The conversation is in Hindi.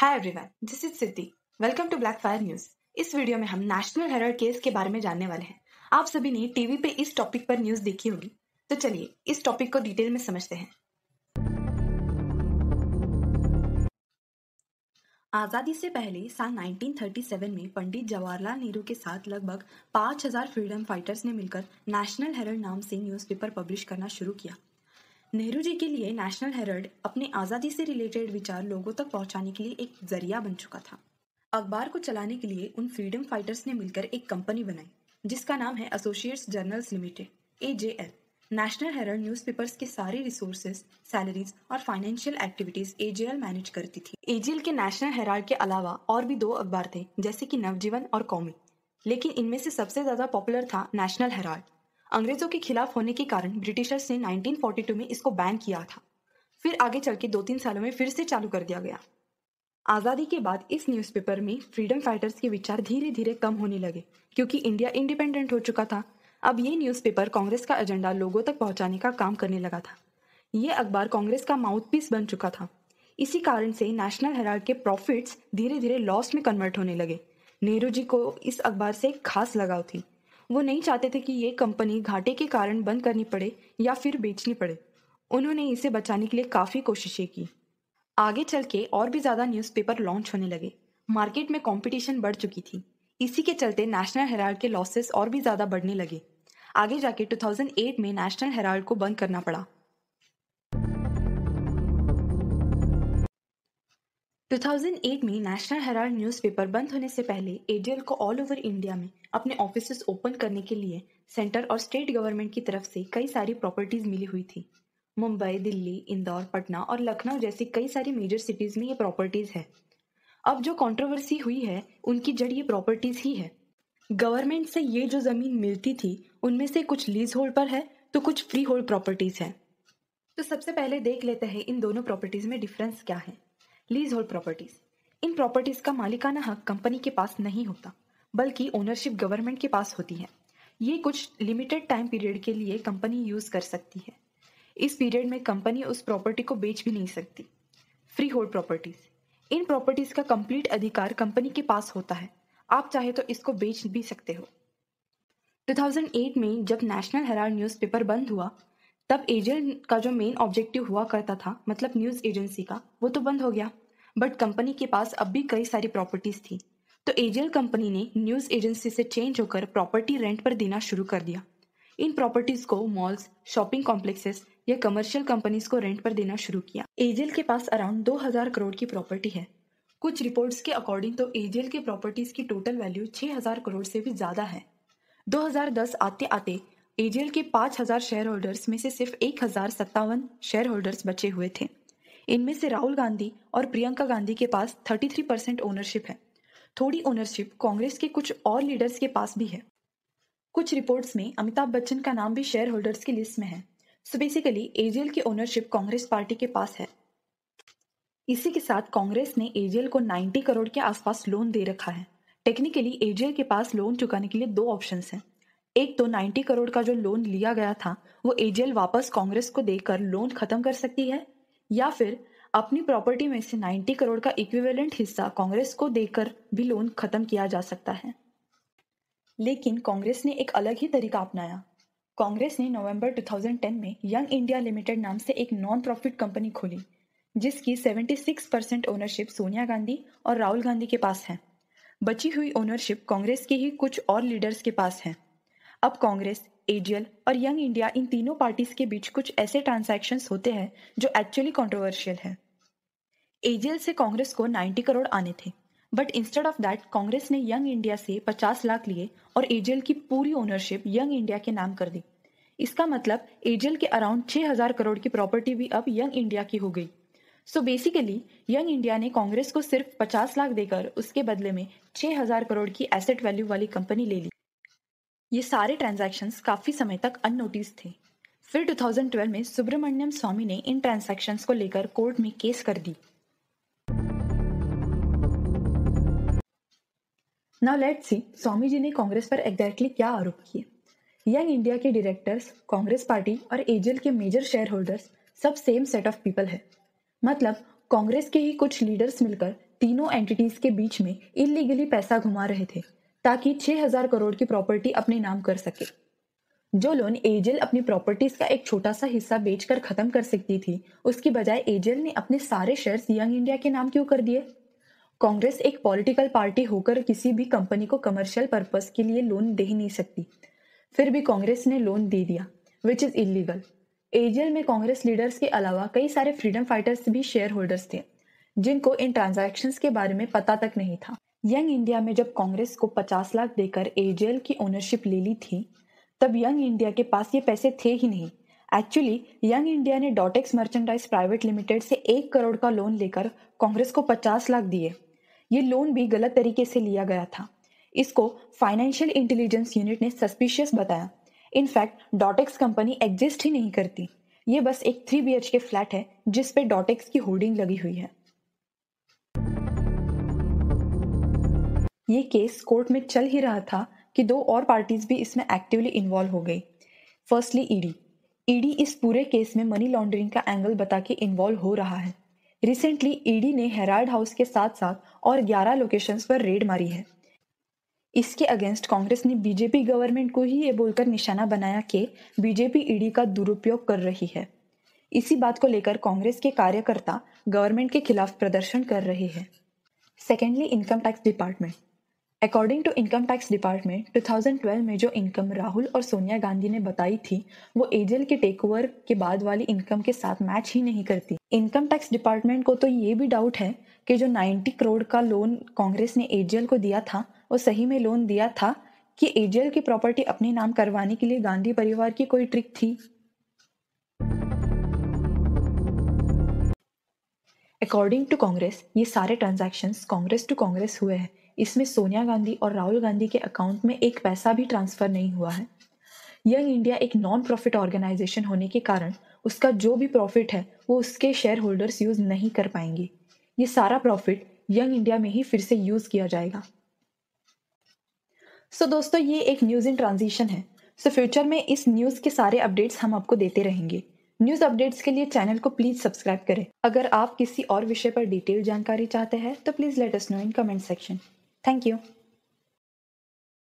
Hi everyone this is Siddhi welcome to black fire news इस वीडियो में हम नेशनल हेरल्ड केस के बारे में जानने वाले हैं आप सभी ने टीवी पे इस टॉपिक पर न्यूज देखी होगी तो चलिए इस टॉपिक को डिटेल में समझते हैं आजादी से पहले साल 1937 में पंडित जवाहरलाल नेहरू के साथ लगभग 5000 फ्रीडम फाइटर्स ने मिलकर नेशनल हेरल्ड नाम से न्यूज़पेपर पब्लिश करना शुरू किया नेहरू जी के लिए नेशनल हेरल्ड अपने आज़ादी से रिलेटेड विचार लोगों तक पहुंचाने के लिए एक जरिया बन चुका था अखबार को चलाने के लिए उन फ्रीडम फाइटर्स ने मिलकर एक कंपनी बनाई जिसका नाम है Associates Journals Limited A J L National Herald newspapers के सारे रिसोर्सेज सैलरीज और फाइनेंशियल एक्टिविटीज एल मैनेज करती थी एल के नेशनल हेराल्ड के अलावा और भी दो अखबार थे जैसे कि नवजीवन और कौमी लेकिन इनमें से सबसे ज्यादा पॉपुलर था नेशनल हेराल्ड अंग्रेजों के खिलाफ होने के कारण ब्रिटिशर्स ने 1942 में इसको बैन किया था फिर आगे चल के दो तीन सालों में फिर से चालू कर दिया गया आज़ादी के बाद इस न्यूज़पेपर में फ्रीडम फाइटर्स के विचार धीरे धीरे कम होने लगे क्योंकि इंडिया इंडिपेंडेंट हो चुका था अब ये न्यूज़पेपर कांग्रेस का एजेंडा लोगों तक पहुंचाने का काम करने लगा था ये अखबार कांग्रेस का माउथपीस बन चुका था इसी कारण से नेशनल हेराल्ड के प्रॉफिट्स धीरे धीरे लॉस में कन्वर्ट होने लगे नेहरू जी को इस अखबार से खास लगाव थी वो नहीं चाहते थे कि ये कंपनी घाटे के कारण बंद करनी पड़े या फिर बेचनी पड़े उन्होंने इसे बचाने के लिए काफ़ी कोशिशें की आगे चल के और भी ज़्यादा न्यूज़पेपर लॉन्च होने लगे मार्केट में कंपटीशन बढ़ चुकी थी इसी के चलते नेशनल हेराल्ड के लॉसेस और भी ज़्यादा बढ़ने लगे आगे जाके 2008 में नेशनल हेराल्ड को बंद करना पड़ा 2008 में नेशनल हेराल्ड न्यूज़पेपर बंद होने से पहले एडीएल को ऑल ओवर इंडिया में अपने ऑफिस ओपन करने के लिए सेंटर और स्टेट गवर्नमेंट की तरफ से कई सारी प्रॉपर्टीज मिली हुई थी मुंबई दिल्ली इंदौर पटना और लखनऊ जैसी कई सारी मेजर सिटीज में ये प्रॉपर्टीज है अब जो कंट्रोवर्सी हुई है उनकी जड़ ये प्रॉपर्टीज ही है गवर्नमेंट से ये जो जमीन मिलती थी उनमें से कुछ लीज होल्ड पर है तो कुछ फ्री होल्ड प्रॉपर्टीज है तो सबसे पहले देख लेते हैं इन दोनों प्रॉपर्टीज में डिफरेंस क्या है लीज होल्ड प्रॉपर्टीज इन प्रॉपर्टीज का मालिकाना हक कंपनी के पास नहीं होता बल्कि ओनरशिप गवर्नमेंट के पास होती है ये कुछ लिमिटेड टाइम पीरियड के लिए कंपनी यूज कर सकती है इस पीरियड में कंपनी उस प्रॉपर्टी को बेच भी नहीं सकती फ्री होल्ड प्रॉपर्टीज इन प्रॉपर्टीज का कंप्लीट अधिकार कंपनी के पास होता है आप चाहे तो इसको बेच भी सकते हो 2008 में जब नेशनल हेराल्ड न्यूज़पेपर बंद हुआ तब एजेंट का जो मेन ऑब्जेक्टिव हुआ करता था मतलब न्यूज़ एजेंसी का वो तो बंद हो गया बट कंपनी के पास अब भी कई सारी प्रॉपर्टीज थी तो एजियल कंपनी ने न्यूज एजेंसी से चेंज होकर प्रॉपर्टी रेंट पर देना शुरू कर दिया इन प्रॉपर्टीज को मॉल्स शॉपिंग कॉम्प्लेक्सेस या कमर्शियल कंपनीज को रेंट पर देना शुरू किया एजेल के पास अराउंड हजार करोड़ की प्रॉपर्टी है कुछ रिपोर्ट्स के अकॉर्डिंग तो एजेल के प्रॉपर्टीज की टोटल वैल्यू हजार करोड़ से भी ज्यादा है 2010 आते आते एजेल के 5000 शेयर होल्डर्स में से सिर्फ एक हजार सत्तावन शेयर होल्डर्स बचे हुए थे इनमें से राहुल गांधी और प्रियंका गांधी के पास 33 परसेंट ओनरशिप है थोड़ी ओनरशिप कांग्रेस के कुछ और लीडर्स के पास भी है कुछ रिपोर्ट्स में अमिताभ बच्चन का नाम भी शेयर होल्डर्स की लिस्ट में है सो बेसिकली एजीएल की ओनरशिप कांग्रेस पार्टी के पास है इसी के साथ कांग्रेस ने एजीएल को 90 करोड़ के आसपास लोन दे रखा है टेक्निकली एजीएल के पास लोन चुकाने के लिए दो ऑप्शन हैं एक तो 90 करोड़ का जो लोन लिया गया था वो एजीएल वापस कांग्रेस को देकर लोन खत्म कर सकती है या फिर अपनी प्रॉपर्टी में से 90 करोड़ का इक्विवेलेंट हिस्सा कांग्रेस को देकर भी लोन खत्म किया जा सकता है लेकिन कांग्रेस ने एक अलग ही तरीका अपनाया कांग्रेस ने नवंबर 2010 में यंग इंडिया लिमिटेड नाम से एक नॉन प्रॉफिट कंपनी खोली जिसकी 76 परसेंट ओनरशिप सोनिया गांधी और राहुल गांधी के पास है बची हुई ओनरशिप कांग्रेस के ही कुछ और लीडर्स के पास है अब कांग्रेस एजीएल और यंग इंडिया इन तीनों पार्टीज के बीच कुछ ऐसे ट्रांसैक्शंस होते हैं जो एक्चुअली कंट्रोवर्शियल है एजीएल से कांग्रेस को 90 करोड़ आने थे but instead of that Congress ने यंग इंडिया से 50 लाख लिए और एजीएल की पूरी ओनरशिप यंग इंडिया के नाम कर दी इसका मतलब एजीएल के अराउंड 6000 करोड़ की प्रॉपर्टी भी अब यंग इंडिया की हो गई सो बेसिकली यंग इंडिया ने कांग्रेस को सिर्फ 50 लाख देकर उसके बदले में 6000 करोड़ की एसेट वैल्यू वाली कंपनी ले ली ये सारे ट्रांजैक्शंस काफ़ी समय तक अननोटिस थे फिर 2012 में सुब्रमण्यम स्वामी ने इन ट्रांजैक्शंस को लेकर कोर्ट में केस कर दी नाउ लेट्स सी स्वामी जी ने कांग्रेस पर एग्जैक्टली क्या आरोप किए यंग इंडिया के डायरेक्टर्स कांग्रेस पार्टी और एजल के मेजर शेयर होल्डर्स सब सेम सेट ऑफ पीपल है मतलब कांग्रेस के ही कुछ लीडर्स मिलकर तीनों एंटिटीज के बीच में इलीगली पैसा घुमा रहे थे ताकि 6000 करोड़ की प्रॉपर्टी अपने नाम कर सके जो लोन एजेल अपनी प्रॉपर्टीज का एक छोटा सा हिस्सा बेचकर खत्म कर सकती थी उसकी बजाय एजल ने अपने सारे शेयर्स यंग इंडिया के नाम क्यों कर दिए कांग्रेस एक पॉलिटिकल पार्टी होकर किसी भी कंपनी को कमर्शियल पर्पस के लिए लोन दे ही नहीं सकती फिर भी कांग्रेस ने लोन दे दिया विच इज इलीगल एजल में कांग्रेस लीडर्स के अलावा कई सारे फ्रीडम फाइटर्स भी शेयर होल्डर्स थे जिनको इन ट्रांजैक्शंस के बारे में पता तक नहीं था यंग इंडिया में जब कांग्रेस को 50 लाख देकर एजेएल की ओनरशिप ले ली थी तब यंग इंडिया के पास ये पैसे थे ही नहीं एक्चुअली यंग इंडिया ने डॉटेक्स मर्चेंडाइज प्राइवेट लिमिटेड से एक करोड़ का लोन लेकर कांग्रेस को 50 लाख दिए ये लोन भी गलत तरीके से लिया गया था इसको फाइनेंशियल इंटेलिजेंस यूनिट ने सस्पिशियस बताया इनफैक्ट डॉटेक्स कंपनी एग्जिस्ट ही नहीं करती ये बस एक थ्री बी के फ्लैट है जिस पे डॉटेक्स की होर्डिंग लगी हुई है ये केस कोर्ट में चल ही रहा था कि दो और पार्टीज भी इसमें एक्टिवली इन्वॉल्व हो गई फर्स्टली ईडी ईडी इस पूरे केस में मनी लॉन्ड्रिंग का एंगल बता के इन्वॉल्व हो रहा है रिसेंटली ईडी e ने हेराल्ड हाउस के साथ साथ और 11 लोकेशंस पर रेड मारी है इसके अगेंस्ट कांग्रेस ने बीजेपी गवर्नमेंट को ही ये बोलकर निशाना बनाया कि बीजेपी ईडी e का दुरुपयोग कर रही है इसी बात को लेकर कांग्रेस के कार्यकर्ता गवर्नमेंट के खिलाफ प्रदर्शन कर रहे हैं secondly income tax department according to income tax department 2012 में जो इनकम राहुल और सोनिया गांधी ने बताई थी वो एजेल के टेक ओवर के बाद वाली इनकम के साथ मैच ही नहीं करती इनकम टैक्स डिपार्टमेंट को तो ये भी डाउट है कि जो 90 करोड़ का लोन कांग्रेस ने एजेल को दिया था वो सही में लोन दिया था कि एजेल की प्रॉपर्टी अपने नाम करवाने के लिए गांधी परिवार की कोई ट्रिक थी अकॉर्डिंग टू कांग्रेस ये सारे ट्रांजेक्शन कांग्रेस टू कांग्रेस हुए हैं इसमें सोनिया गांधी और राहुल गांधी के अकाउंट में एक पैसा भी ट्रांसफर नहीं हुआ है यंग इंडिया एक नॉन प्रॉफिट ऑर्गेनाइजेशन होने के कारण उसका जो भी प्रॉफिट है वो उसके शेयर होल्डर्स यूज़ नहीं कर पाएंगे ये सारा प्रॉफिट यंग इंडिया में ही फिर से यूज़ किया जाएगा सो so, दोस्तों ये एक न्यूज़ इन ट्रांजिशन है सो so, फ्यूचर में इस न्यूज़ के सारे अपडेट्स हम आपको देते रहेंगे न्यूज़ अपडेट्स के लिए चैनल को प्लीज़ सब्सक्राइब करें अगर आप किसी और विषय पर डिटेल जानकारी चाहते हैं तो please let us know in comment section Thank you.